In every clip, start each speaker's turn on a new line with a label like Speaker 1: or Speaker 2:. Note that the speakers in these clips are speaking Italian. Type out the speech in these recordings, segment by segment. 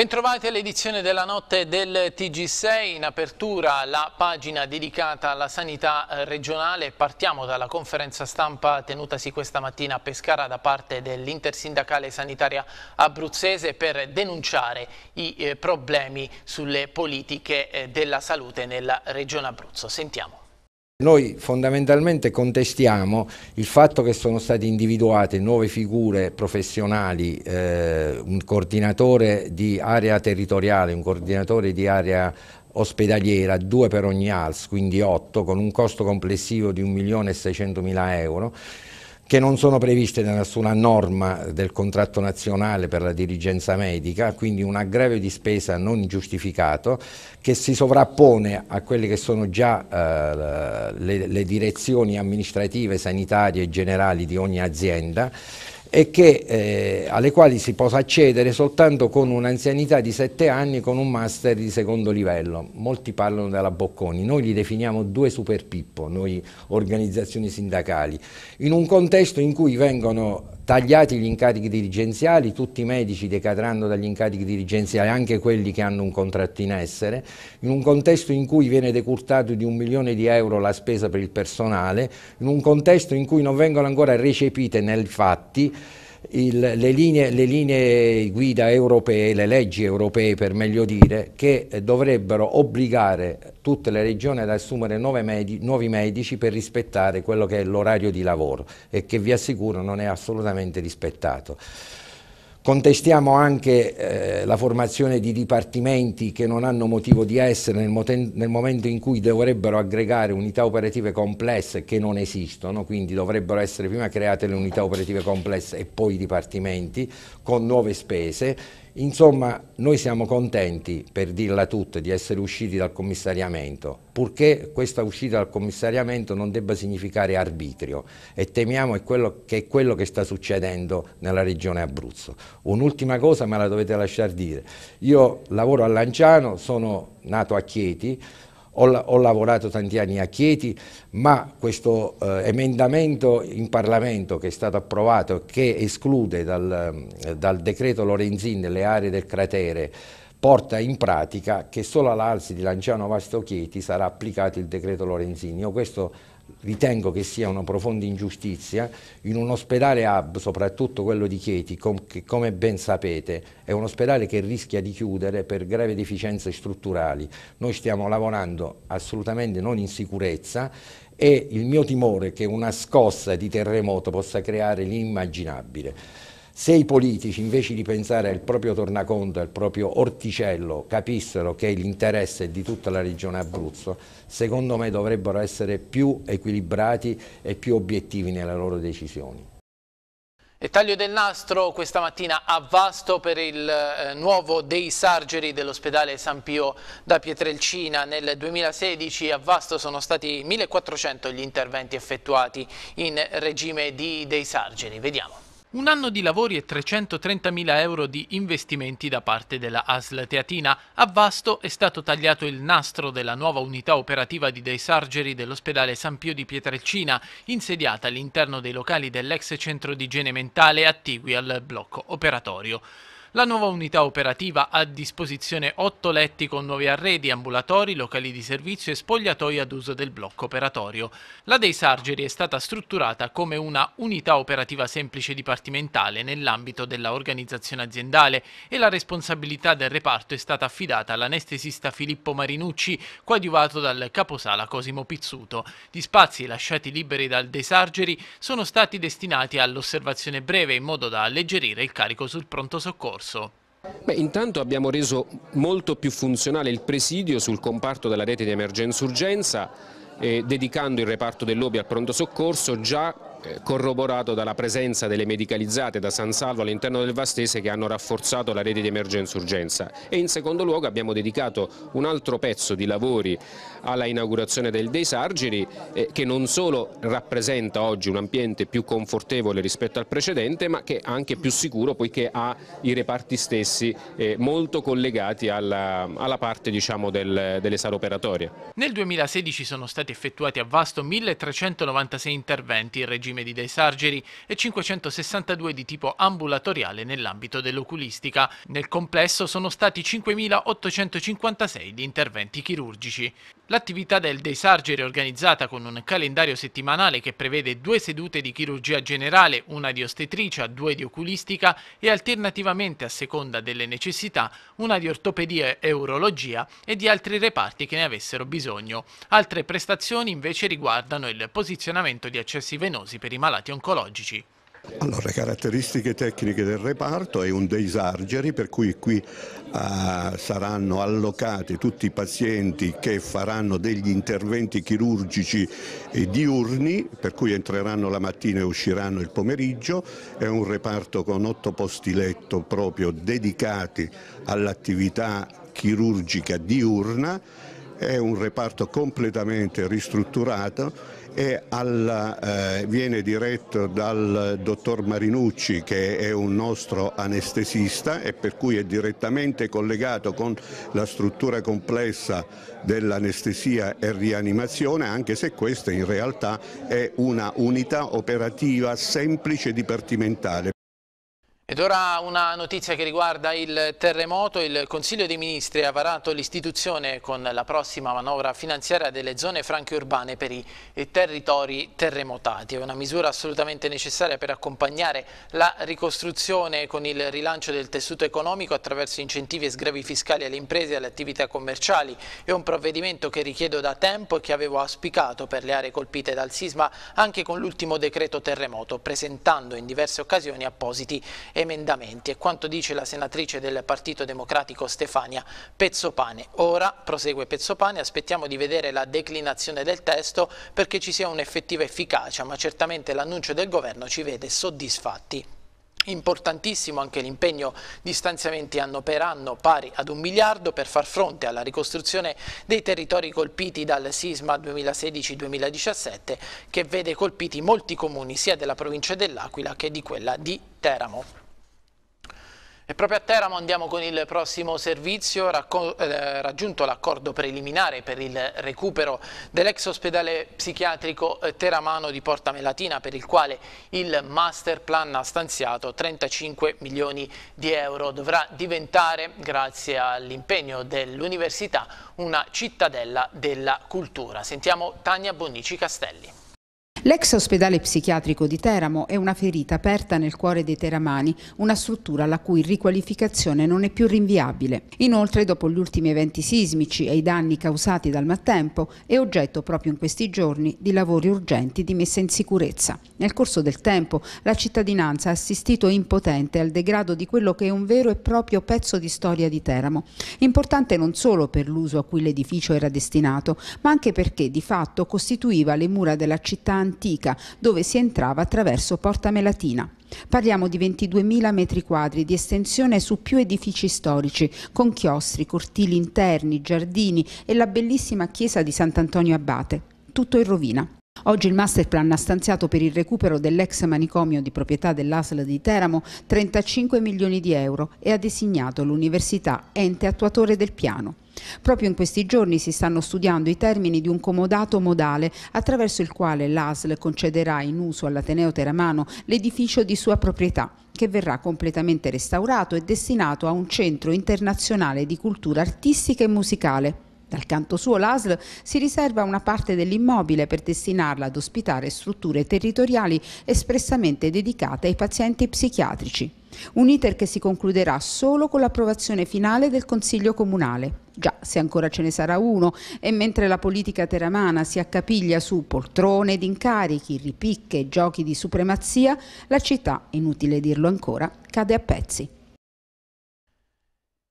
Speaker 1: Bentrovati all'edizione della notte del TG6, in apertura la pagina dedicata alla sanità eh, regionale. Partiamo dalla conferenza stampa tenutasi questa mattina a Pescara da parte dell'intersindacale sanitaria abruzzese per denunciare i eh, problemi sulle politiche eh, della salute nella regione Abruzzo. Sentiamo.
Speaker 2: Noi fondamentalmente contestiamo il fatto che sono state individuate nuove figure professionali, eh, un coordinatore di area territoriale, un coordinatore di area ospedaliera, due per ogni ALS, quindi otto, con un costo complessivo di 1.600.000 euro, che non sono previste da nessuna norma del contratto nazionale per la dirigenza medica, quindi un aggravio di spesa non giustificato che si sovrappone a quelle che sono già eh, le, le direzioni amministrative, sanitarie e generali di ogni azienda e che, eh, alle quali si possa accedere soltanto con un'anzianità di 7 anni con un master di secondo livello. Molti parlano della Bocconi, noi li definiamo due super Pippo, noi organizzazioni sindacali, in un contesto in cui vengono tagliati gli incarichi dirigenziali, tutti i medici decadranno dagli incarichi dirigenziali, anche quelli che hanno un contratto in essere, in un contesto in cui viene decurtato di un milione di euro la spesa per il personale, in un contesto in cui non vengono ancora recepite nei fatti il, le, linee, le, linee, guida europee, le leggi europee per meglio dire, che eh, dovrebbero obbligare tutte le regioni ad assumere medi, nuovi medici per rispettare quello che è l'orario di lavoro e che vi assicuro non è assolutamente rispettato. Contestiamo anche eh, la formazione di dipartimenti che non hanno motivo di essere nel, nel, momento in cui dovrebbero aggregare unità operative complesse che non esistono, quindi dovrebbero essere prima create le unità operative complesse e poi i dipartimenti con nuove spese Insomma, noi siamo contenti, per dirla tutta, di essere usciti dal commissariamento, purché questa uscita dal commissariamento non debba significare arbitrio e temiamo è quello, che è quello che sta succedendo nella regione Abruzzo. Un'ultima cosa me la dovete lasciare dire. Io lavoro a Lanciano, sono nato a Chieti, ho, ho lavorato tanti anni a Chieti, ma questo eh, emendamento in Parlamento che è stato approvato, che esclude dal, eh, dal decreto Lorenzin le aree del cratere, porta in pratica che solo all'alzi di Lanciano Vasto Chieti sarà applicato il decreto Lorenzin. Io questo ritengo che sia una profonda ingiustizia, in un ospedale hub, soprattutto quello di Chieti, com che come ben sapete è un ospedale che rischia di chiudere per gravi deficienze strutturali. Noi stiamo lavorando assolutamente non in sicurezza e il mio timore è che una scossa di terremoto possa creare l'immaginabile. Se i politici invece di pensare al proprio tornaconto, al proprio orticello, capissero che l'interesse è di tutta la regione Abruzzo, secondo me dovrebbero essere più equilibrati e più obiettivi nelle loro decisioni.
Speaker 1: E taglio del nastro questa mattina a Vasto per il eh, nuovo Day Surgery dell'ospedale San Pio da Pietrelcina. Nel 2016 a Vasto sono stati 1400 gli interventi effettuati in regime di Day Surgery. Vediamo. Un anno di lavori e 330.000 euro di investimenti da parte della ASL Teatina. A Vasto è stato tagliato il nastro della nuova unità operativa di dei sargeri dell'ospedale San Pio di Pietrelcina, insediata all'interno dei locali dell'ex centro di igiene mentale attigui al blocco operatorio. La nuova unità operativa ha a disposizione otto letti con nuovi arredi, ambulatori, locali di servizio e spogliatoi ad uso del blocco operatorio. La dei Sargeri è stata strutturata come una unità operativa semplice dipartimentale nell'ambito dell'organizzazione aziendale e la responsabilità del reparto è stata affidata all'anestesista Filippo Marinucci, coadiuvato dal caposala Cosimo Pizzuto. Gli spazi lasciati liberi dal dei Sargeri sono stati destinati all'osservazione breve in modo da alleggerire il carico sul pronto soccorso scorso.
Speaker 3: Beh, intanto abbiamo reso molto più funzionale il presidio sul comparto della rete di emergenza-urgenza, eh, dedicando il reparto dell'OBI al pronto soccorso già eh, corroborato dalla presenza delle medicalizzate da San Salvo all'interno del Vastese che hanno rafforzato la rete di emergenza-urgenza e in secondo luogo abbiamo dedicato un altro pezzo di lavori alla inaugurazione del Dei Sargeri eh, che non solo rappresenta oggi un ambiente più confortevole rispetto al precedente ma che è anche più sicuro poiché ha i reparti stessi eh, molto collegati alla, alla parte diciamo, del, delle sale operatorie.
Speaker 1: Nel 2016 sono stati effettuati a Vasto 1396 interventi in regime regime di dei Sargeri e 562 di tipo ambulatoriale nell'ambito dell'oculistica. Nel complesso sono stati 5.856 gli interventi chirurgici. L'attività del dei Surgery è organizzata con un calendario settimanale che prevede due sedute di chirurgia generale, una di ostetricia, due di oculistica e alternativamente a seconda delle necessità una di ortopedia e urologia e di altri reparti che ne avessero bisogno. Altre prestazioni invece riguardano il posizionamento di accessi venosi per i malati oncologici.
Speaker 4: Allora, caratteristiche tecniche del reparto è un day surgery per cui qui eh, saranno allocati tutti i pazienti che faranno degli interventi chirurgici diurni, per cui entreranno la mattina e usciranno il pomeriggio, è un reparto con otto posti letto proprio dedicati all'attività chirurgica diurna, è un reparto completamente ristrutturato e alla, eh, viene diretto dal dottor Marinucci che è un nostro anestesista e per cui è direttamente collegato con la struttura complessa dell'anestesia e rianimazione anche se questa in realtà è una unità operativa semplice dipartimentale.
Speaker 1: Ed ora una notizia che riguarda il terremoto. Il Consiglio dei Ministri ha varato l'istituzione con la prossima manovra finanziaria delle zone franche urbane per i territori terremotati. È una misura assolutamente necessaria per accompagnare la ricostruzione con il rilancio del tessuto economico attraverso incentivi e sgravi fiscali alle imprese e alle attività commerciali. È un provvedimento che richiedo da tempo e che avevo auspicato per le aree colpite dal sisma anche con l'ultimo decreto terremoto, presentando in diverse occasioni appositi emendamenti. È quanto dice la senatrice del Partito Democratico Stefania Pezzopane. Ora, prosegue Pezzopane, aspettiamo di vedere la declinazione del testo perché ci sia un'effettiva efficacia, ma certamente l'annuncio del governo ci vede soddisfatti. Importantissimo anche l'impegno di stanziamenti anno per anno pari ad un miliardo per far fronte alla ricostruzione dei territori colpiti dal sisma 2016-2017 che vede colpiti molti comuni sia della provincia dell'Aquila che di quella di Teramo. E proprio a Teramo andiamo con il prossimo servizio, eh, raggiunto l'accordo preliminare per il recupero dell'ex ospedale psichiatrico eh, teramano di Porta Melatina per il quale il master plan ha stanziato 35 milioni di euro. Dovrà diventare, grazie all'impegno dell'università, una cittadella della cultura. Sentiamo Tania Bonnici Castelli.
Speaker 5: L'ex ospedale psichiatrico di Teramo è una ferita aperta nel cuore dei teramani, una struttura la cui riqualificazione non è più rinviabile. Inoltre, dopo gli ultimi eventi sismici e i danni causati dal mattempo, è oggetto proprio in questi giorni di lavori urgenti di messa in sicurezza. Nel corso del tempo, la cittadinanza ha assistito impotente al degrado di quello che è un vero e proprio pezzo di storia di Teramo. Importante non solo per l'uso a cui l'edificio era destinato, ma anche perché di fatto costituiva le mura della città antica antica, dove si entrava attraverso Porta Melatina. Parliamo di 22.000 metri quadri di estensione su più edifici storici, con chiostri, cortili interni, giardini e la bellissima chiesa di Sant'Antonio Abate. Tutto in rovina. Oggi il masterplan ha stanziato per il recupero dell'ex manicomio di proprietà dell'ASL di Teramo 35 milioni di euro e ha designato l'università ente attuatore del piano. Proprio in questi giorni si stanno studiando i termini di un comodato modale attraverso il quale l'ASL concederà in uso all'Ateneo Teramano l'edificio di sua proprietà che verrà completamente restaurato e destinato a un centro internazionale di cultura artistica e musicale. Dal canto suo l'ASL si riserva una parte dell'immobile per destinarla ad ospitare strutture territoriali espressamente dedicate ai pazienti psichiatrici. Un iter che si concluderà solo con l'approvazione finale del Consiglio Comunale. Già, se ancora ce ne sarà uno, e mentre la politica teramana si accapiglia su poltrone ed incarichi, ripicche, e giochi di supremazia, la città, inutile dirlo ancora, cade a pezzi.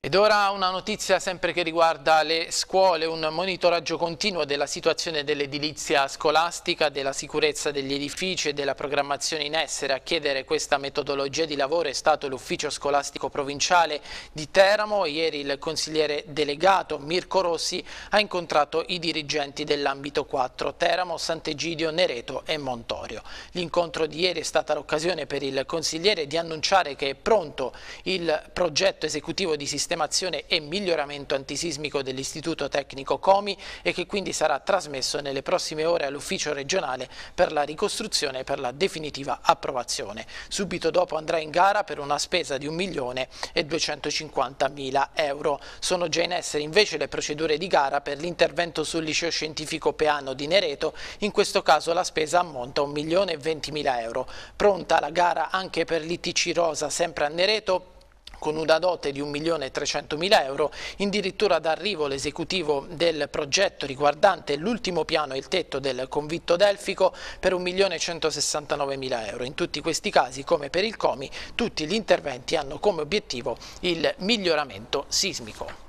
Speaker 1: Ed ora una notizia sempre che riguarda le scuole, un monitoraggio continuo della situazione dell'edilizia scolastica, della sicurezza degli edifici e della programmazione in essere. A chiedere questa metodologia di lavoro è stato l'ufficio scolastico provinciale di Teramo. Ieri il consigliere delegato Mirko Rossi ha incontrato i dirigenti dell'ambito 4 Teramo, Sant'Egidio, Nereto e Montorio. L'incontro di ieri è stata l'occasione per il consigliere di annunciare che è pronto il progetto esecutivo di sistema sistemazione e miglioramento antisismico dell'Istituto Tecnico Comi e che quindi sarà trasmesso nelle prossime ore all'Ufficio regionale per la ricostruzione e per la definitiva approvazione. Subito dopo andrà in gara per una spesa di 1 milione e 250 mila euro. Sono già in essere invece le procedure di gara per l'intervento sul liceo scientifico Peano di Nereto, in questo caso la spesa ammonta a 1 milione e 20 mila euro. Pronta la gara anche per l'ITC Rosa sempre a Nereto con una dote di 1.300.000 euro. Addirittura d'arrivo l'esecutivo del progetto riguardante l'ultimo piano e il tetto del convitto delfico per 1.169.000 euro. In tutti questi casi, come per il COMI, tutti gli interventi hanno come obiettivo il miglioramento sismico.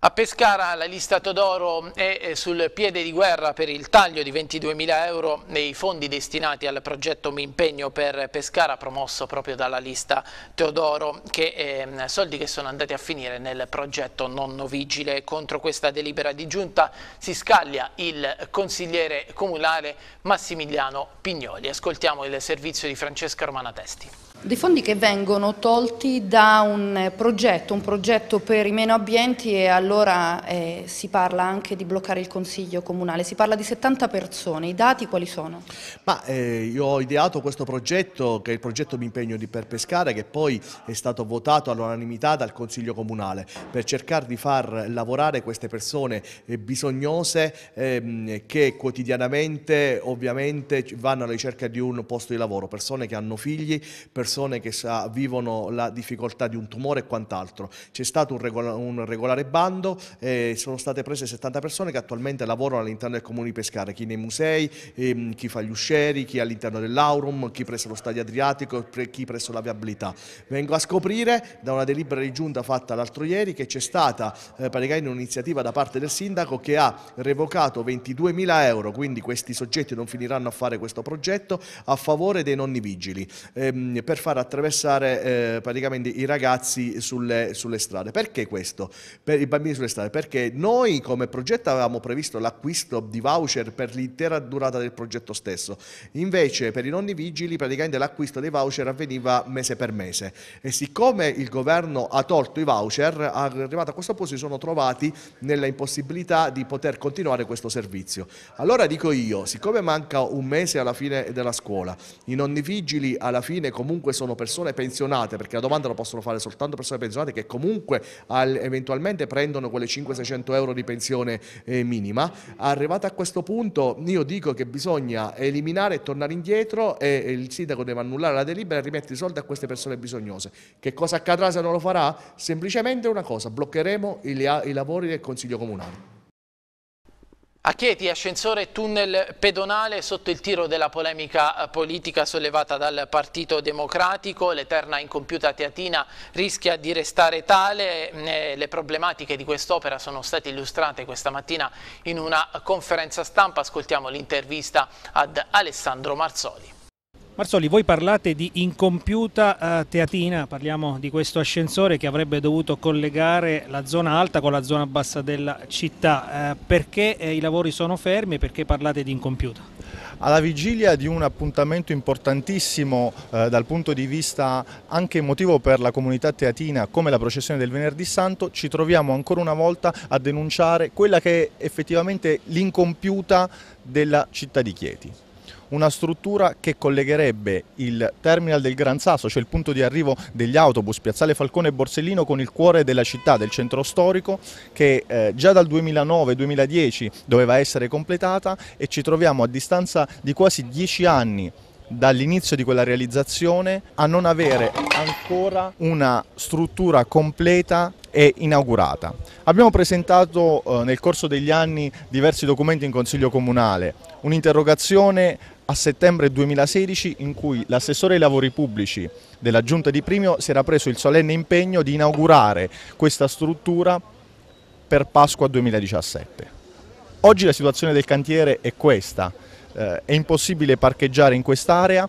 Speaker 1: A Pescara la lista d'oro è eh, sul piede di guerra per il taglio di 22 mila euro nei fondi destinati al progetto Mi Impegno per Pescara promosso proprio dalla lista Teodoro, che, ehm, soldi che sono andati a finire nel progetto Nonno Vigile. Contro questa delibera di giunta si scaglia il consigliere comunale Massimiliano Pignoli. Ascoltiamo il servizio di Francesca Romana Testi
Speaker 6: dei fondi che vengono tolti da un progetto, un progetto per i meno abbienti e allora eh, si parla anche di bloccare il Consiglio Comunale, si parla di 70 persone, i dati quali sono?
Speaker 7: Ma, eh, io ho ideato questo progetto, che è il progetto Mi impegno di per pescare, che poi è stato votato all'unanimità dal Consiglio Comunale, per cercare di far lavorare queste persone eh, bisognose ehm, che quotidianamente ovviamente vanno alla ricerca di un posto di lavoro, persone che hanno figli, persone persone che sa, vivono la difficoltà di un tumore e quant'altro. C'è stato un, regola, un regolare bando, eh, sono state prese 70 persone che attualmente lavorano all'interno del comune di Pescara, chi nei musei, ehm, chi fa gli usceri, chi all'interno dell'Aurum, chi presso lo stadio Adriatico, pre, chi presso la viabilità. Vengo a scoprire da una delibera di giunta fatta l'altro ieri che c'è stata eh, praticamente un'iniziativa da parte del sindaco che ha revocato 22.000 euro, quindi questi soggetti non finiranno a fare questo progetto, a favore dei nonni vigili. Ehm, per per far attraversare eh, praticamente i ragazzi sulle, sulle, strade. Perché questo? Per i bambini sulle strade? Perché noi come progetto avevamo previsto l'acquisto di voucher per l'intera durata del progetto stesso, invece per i nonni vigili praticamente l'acquisto dei voucher avveniva mese per mese e siccome il governo ha tolto i voucher, arrivato a questo punto si sono trovati nella impossibilità di poter continuare questo servizio. Allora dico io, siccome manca un mese alla fine della scuola, i nonni vigili alla fine comunque comunque sono persone pensionate, perché la domanda la possono fare soltanto persone pensionate che comunque al, eventualmente prendono quelle 500-600 euro di pensione eh, minima, arrivata a questo punto io dico che bisogna eliminare e tornare indietro e, e il sindaco deve annullare la delibera e rimettere i soldi a queste persone bisognose. Che cosa accadrà se non lo farà? Semplicemente una cosa, bloccheremo i, i lavori del Consiglio Comunale.
Speaker 1: A Chieti, ascensore tunnel pedonale sotto il tiro della polemica eh, politica sollevata dal Partito Democratico, l'eterna incompiuta Teatina rischia di restare tale, mm, eh, le problematiche di quest'opera sono state illustrate questa mattina in una conferenza stampa, ascoltiamo l'intervista ad Alessandro Marzoli.
Speaker 3: Marzoli, voi parlate di incompiuta eh, teatina, parliamo di questo ascensore che avrebbe dovuto collegare la zona alta con la zona bassa della città. Eh, perché eh, i lavori sono fermi e perché parlate di incompiuta?
Speaker 8: alla vigilia di un appuntamento importantissimo eh, dal punto di vista anche emotivo per la comunità teatina come la processione del venerdì santo ci troviamo ancora una volta a denunciare quella che è effettivamente l'incompiuta della città di Chieti una struttura che collegherebbe il terminal del Gran Sasso, cioè il punto di arrivo degli autobus Piazzale Falcone e Borsellino con il cuore della città, del centro storico, che eh, già dal 2009-2010 doveva essere completata e ci troviamo a distanza di quasi dieci anni dall'inizio di quella realizzazione a non avere ancora una struttura completa e inaugurata. Abbiamo presentato eh, nel corso degli anni diversi documenti in Consiglio Comunale, un'interrogazione a settembre 2016 in cui l'assessore ai lavori pubblici della Giunta di Primio si era preso il solenne impegno di inaugurare questa struttura per Pasqua 2017. Oggi la situazione del cantiere è questa, eh, è impossibile parcheggiare in quest'area,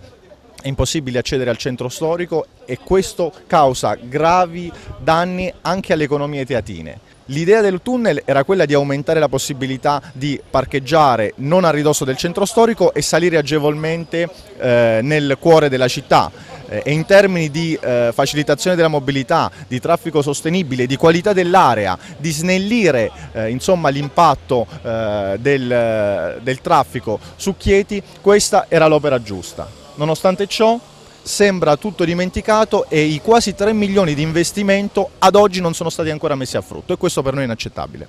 Speaker 8: è impossibile accedere al centro storico e questo causa gravi danni anche alle economie teatine. L'idea del tunnel era quella di aumentare la possibilità di parcheggiare non a ridosso del centro storico e salire agevolmente eh, nel cuore della città eh, e in termini di eh, facilitazione della mobilità, di traffico sostenibile, di qualità dell'area, di snellire eh, l'impatto eh, del, del traffico su Chieti, questa era l'opera giusta. Nonostante ciò sembra tutto dimenticato e i quasi 3 milioni di investimento ad oggi non sono stati ancora messi a frutto e questo per noi è inaccettabile.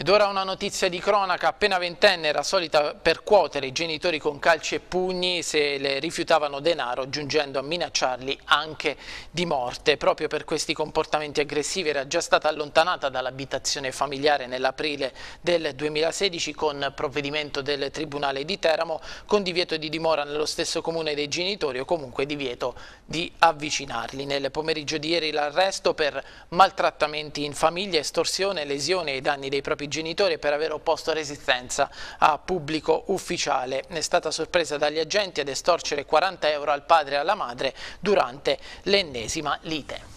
Speaker 1: Ed ora una notizia di cronaca, appena ventenne era solita percuotere i genitori con calci e pugni se le rifiutavano denaro giungendo a minacciarli anche di morte. Proprio per questi comportamenti aggressivi era già stata allontanata dall'abitazione familiare nell'aprile del 2016 con provvedimento del Tribunale di Teramo con divieto di dimora nello stesso comune dei genitori o comunque divieto di avvicinarli. Nel pomeriggio di ieri l'arresto per maltrattamenti in famiglia, estorsione, lesione e danni dei propri i genitori per aver opposto resistenza a pubblico ufficiale. È stata sorpresa dagli agenti ad estorcere 40 euro al padre e alla madre durante l'ennesima lite.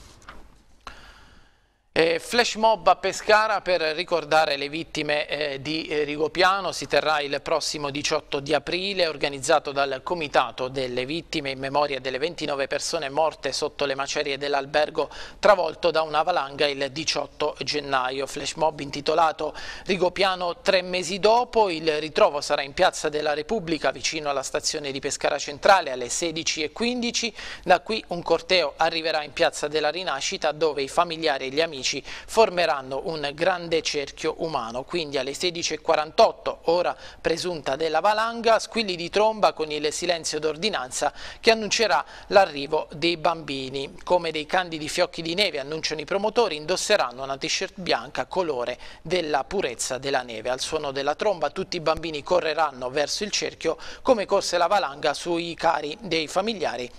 Speaker 1: Eh, flash mob a Pescara per ricordare le vittime eh, di eh, Rigopiano si terrà il prossimo 18 di aprile organizzato dal Comitato delle Vittime in memoria delle 29 persone morte sotto le macerie dell'albergo travolto da una valanga il 18 gennaio. Flash mob intitolato Rigopiano tre mesi dopo, il ritrovo sarà in Piazza della Repubblica vicino alla stazione di Pescara Centrale alle 16.15, da qui un corteo arriverà in Piazza della Rinascita dove i familiari e gli amici amici formeranno un grande cerchio umano, quindi alle 16.48, ora presunta della valanga, squilli di tromba con il silenzio d'ordinanza che annuncerà l'arrivo dei bambini. Come dei candidi fiocchi di neve annunciano i promotori, indosseranno una t-shirt bianca colore della purezza della neve. Al suono della tromba tutti i bambini correranno verso il cerchio come corse la valanga sui cari dei familiari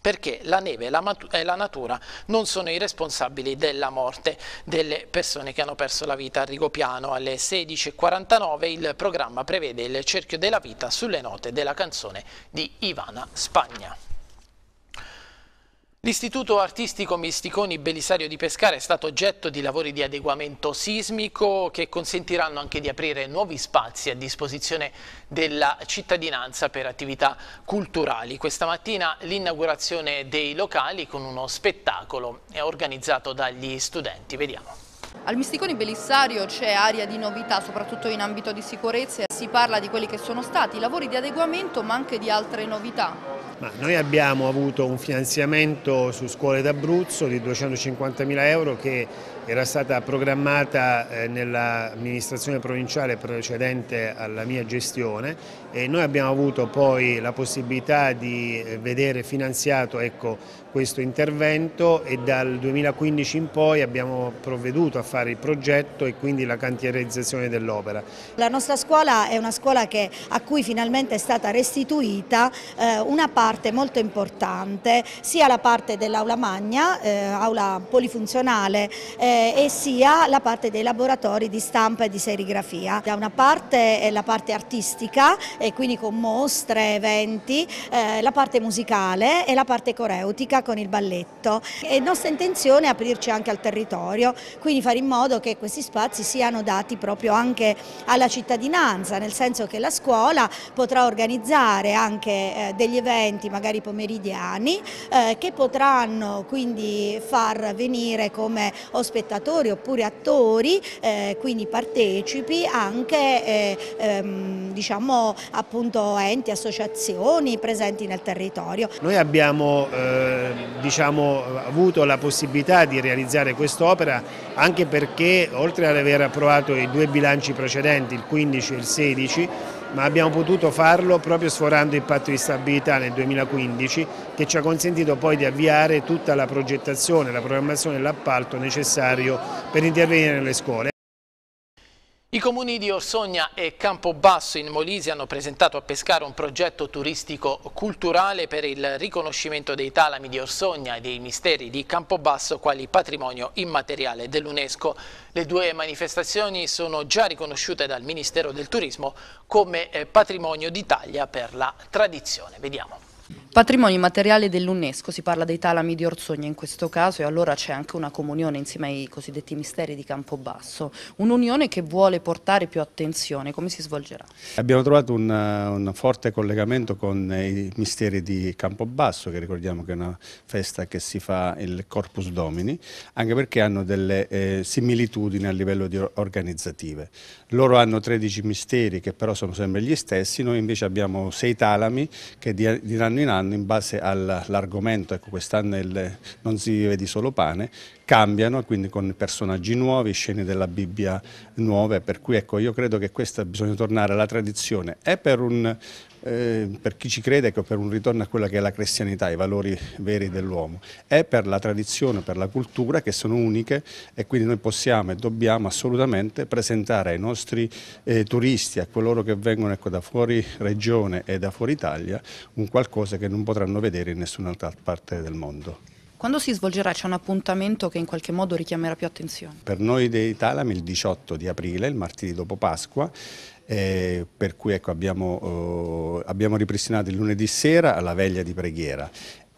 Speaker 1: perché la neve e la, natura non sono i responsabili della morte delle persone che hanno perso la vita a Rigopiano. Alle 16.49 il programma prevede il cerchio della vita sulle note della canzone di Ivana Spagna. L'Istituto Artistico Misticoni Belisario di Pescara è stato oggetto di lavori di adeguamento sismico che consentiranno anche di aprire nuovi spazi a disposizione della cittadinanza per attività culturali. Questa mattina l'inaugurazione dei locali con uno spettacolo è organizzato dagli studenti. Vediamo.
Speaker 6: Al Misticoni Belissario c'è aria di novità, soprattutto in ambito di sicurezza. Si parla di quelli che sono stati i lavori di adeguamento, ma anche di altre novità.
Speaker 3: Ma noi abbiamo avuto un finanziamento su scuole d'Abruzzo di 250.000 euro che era stata programmata eh, nell'amministrazione provinciale precedente alla mia gestione e noi abbiamo avuto poi la possibilità di eh, vedere finanziato ecco, questo intervento e dal 2015 in poi abbiamo provveduto a fare il progetto e quindi la cantierizzazione dell'opera. La nostra
Speaker 6: scuola è una scuola che, a cui finalmente è stata restituita eh, una parte molto importante, sia la parte dell'aula magna, eh, aula polifunzionale, eh, e sia la parte dei laboratori di stampa e di serigrafia. Da una parte è la parte artistica, e quindi con mostre, eventi, eh, la parte musicale e la parte coreutica musica, con il balletto. È nostra intenzione aprirci anche al territorio, quindi fare in modo che questi spazi siano dati proprio anche alla cittadinanza, nel senso che la scuola potrà organizzare anche eh, degli eventi magari pomeridiani eh, che potranno quindi far venire come o spettatori oppure attori, eh, quindi partecipi anche ehm, diciamo appunto enti, associazioni presenti nel territorio.
Speaker 3: Noi abbiamo eh eh, diciamo, avuto la possibilità di realizzare quest'opera anche perché oltre ad aver approvato i due bilanci precedenti, il 15 e il 16, ma abbiamo potuto farlo proprio sforando il patto di stabilità nel 2015 che ci ha consentito poi di avviare tutta la progettazione, la programmazione e l'appalto necessario per intervenire nelle scuole.
Speaker 1: I comuni di Orsogna e Campobasso in Molise hanno presentato a Pescara un progetto turistico-culturale per il riconoscimento dei talami di Orsogna e dei misteri di Campobasso quali patrimonio immateriale dell'UNESCO. Le due manifestazioni sono già riconosciute dal Ministero del Turismo come eh, patrimonio d'Italia per la tradizione. Vediamo.
Speaker 6: Patrimonio immateriale dell'UNESCO, si parla dei talami di Orsogna in questo caso e allora c'è anche una comunione insieme ai cosiddetti misteri di Campobasso, un'unione che vuole portare più attenzione, come si svolgerà?
Speaker 4: Abbiamo trovato un, un, forte collegamento con i misteri di Campobasso, che ricordiamo che è una festa che si fa il Corpus Domini, anche perché hanno delle eh, similitudini a livello organizzative. Loro hanno 13 misteri che però sono sempre gli stessi, noi invece abbiamo 6 talami che di, di anno in anno anno in base all'argomento, ecco quest'anno non si vive di solo pane, cambiano quindi con personaggi nuovi, scene della Bibbia nuove, per cui ecco io credo che questa bisogna tornare alla tradizione è per un eh, per chi ci crede, ecco, per un ritorno a quella che è la cristianità, ai valori veri dell'uomo, è per la tradizione, per la cultura che sono uniche e quindi noi possiamo e dobbiamo assolutamente presentare ai nostri eh, turisti, a coloro che vengono ecco, da fuori regione e da fuori Italia, un qualcosa che non potranno vedere in nessun'altra parte del mondo.
Speaker 6: Quando si svolgerà? C'è un appuntamento che in qualche modo richiamerà più attenzione?
Speaker 4: Per noi dei Talami il 18 di aprile, il martedì dopo Pasqua, eh, per cui ecco, abbiamo, eh, abbiamo ripristinato il lunedì sera la veglia di preghiera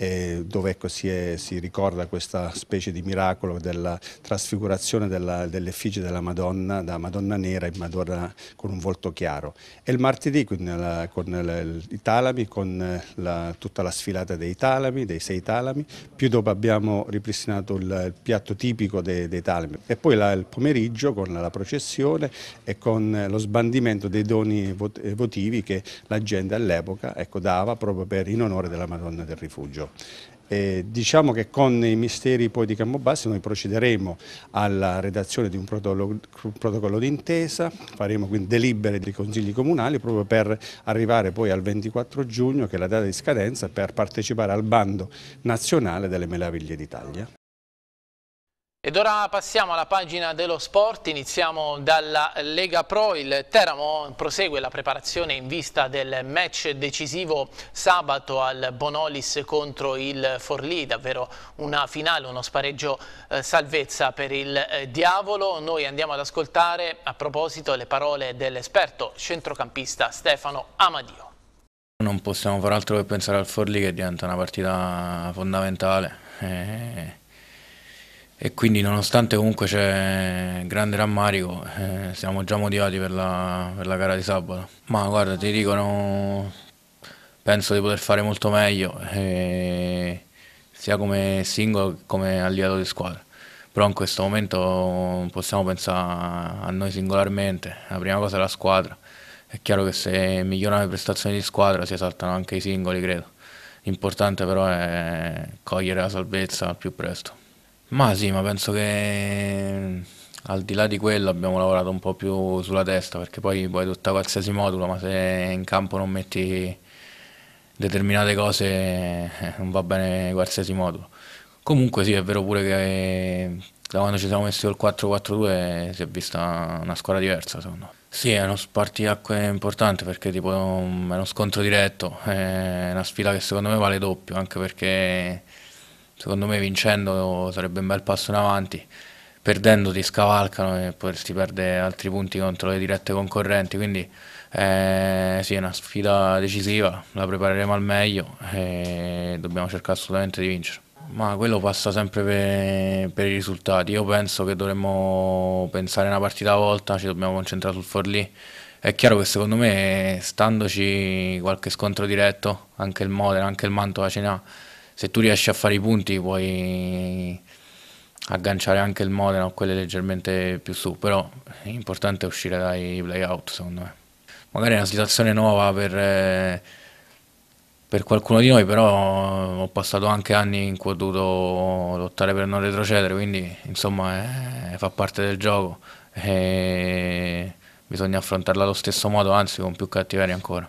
Speaker 4: eh, dove ecco, si, è, si, ricorda questa specie di miracolo della trasfigurazione dell'effigie dell della Madonna, da Madonna nera in Madonna con un volto chiaro. E il martedì con, la, con la, i talami, con la, tutta la sfilata dei talami, dei sei talami, più dopo abbiamo ripristinato il, il piatto tipico de, dei talami. E poi il pomeriggio con la processione e con lo sbandimento dei doni votivi che la gente all'epoca ecco, dava proprio per, in onore della Madonna del Rifugio. Eh, diciamo che con i misteri poi di Campobasso noi procederemo alla redazione di un protocollo, protocollo d'intesa, faremo quindi delibere dei consigli comunali proprio per arrivare poi al 24 giugno che è la data di scadenza per partecipare al bando nazionale delle meraviglie d'Italia.
Speaker 1: Ed ora passiamo alla pagina dello sport, iniziamo dalla Lega Pro, il Teramo prosegue la preparazione in vista del match decisivo sabato al Bonolis contro il Forlì, davvero una finale, uno spareggio eh, salvezza per il eh, Diavolo. Noi andiamo ad ascoltare a proposito le parole dell'esperto centrocampista Stefano Amadio.
Speaker 9: Non possiamo far altro che pensare al Forlì che diventa una partita fondamentale. Eh, eh e quindi nonostante comunque c'è grande rammarico eh, siamo già motivati per la, per la, gara di sabato ma guarda ti dicono penso di poter fare molto meglio eh, sia come singolo che come alleato di squadra però in questo momento possiamo pensare a noi singolarmente la prima cosa è la squadra è chiaro che se migliorano le prestazioni di squadra si esaltano anche i singoli credo l'importante però è cogliere la salvezza al più presto ma sì, ma penso che mm, al di là di quello abbiamo lavorato un po' più sulla testa, perché poi puoi adottare qualsiasi modulo, ma se in campo non metti determinate cose eh, non va bene qualsiasi modulo. Comunque sì, è vero pure che da quando ci siamo messi col 4-4-2 si è vista una squadra diversa, secondo me. Sì, è uno spartiacque importante perché tipo, mm, è uno scontro diretto, è una sfida che secondo me vale doppio, anche perché secondo me vincendo sarebbe un bel passo in avanti, perdendo ti scavalcano e potresti perdere altri punti contro le dirette concorrenti, quindi eh, sì è una sfida decisiva, la prepareremo al meglio e dobbiamo cercare assolutamente di vincere. Ma quello passa sempre per, per, i risultati. Io penso che dovremmo pensare una partita a volta, ci dobbiamo concentrare sul Forlì. È chiaro che secondo me, eh, standoci qualche scontro diretto, anche il Modena, anche il Mantova ce ne ha se tu riesci a fare i punti puoi agganciare anche il Modena o quelle leggermente più su, però è importante uscire dai playout secondo me. Magari è una situazione nuova per, eh, per qualcuno di noi, però ho passato anche anni in cui ho dovuto lottare per non retrocedere, quindi insomma eh, fa parte del gioco e bisogna affrontarla allo stesso modo, anzi con più cattiveria ancora.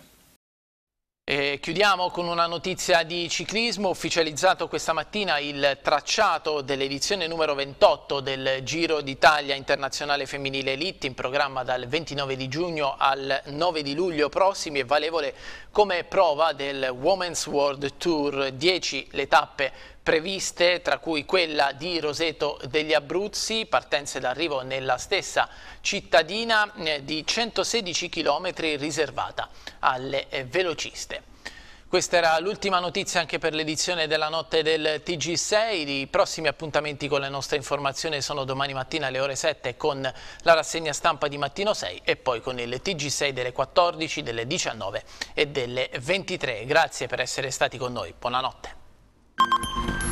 Speaker 1: Eh, chiudiamo con una notizia di ciclismo, ufficializzato questa mattina il tracciato dell'edizione numero 28 del Giro d'Italia Internazionale Femminile Elite in programma dal 29 di giugno al 9 di luglio prossimi e valevole come prova del Women's World Tour, 10 le tappe previste, tra cui quella di Roseto degli Abruzzi, partenza ed arrivo nella stessa cittadina eh, di 116 km riservata alle eh, velociste. Questa era l'ultima notizia anche per l'edizione della notte del TG6. I prossimi appuntamenti con le nostre informazioni sono domani mattina alle ore 7 con la rassegna stampa di mattino 6 e poi con il TG6 delle 14, delle 19 e delle 23. Grazie per essere stati con noi. Buonanotte.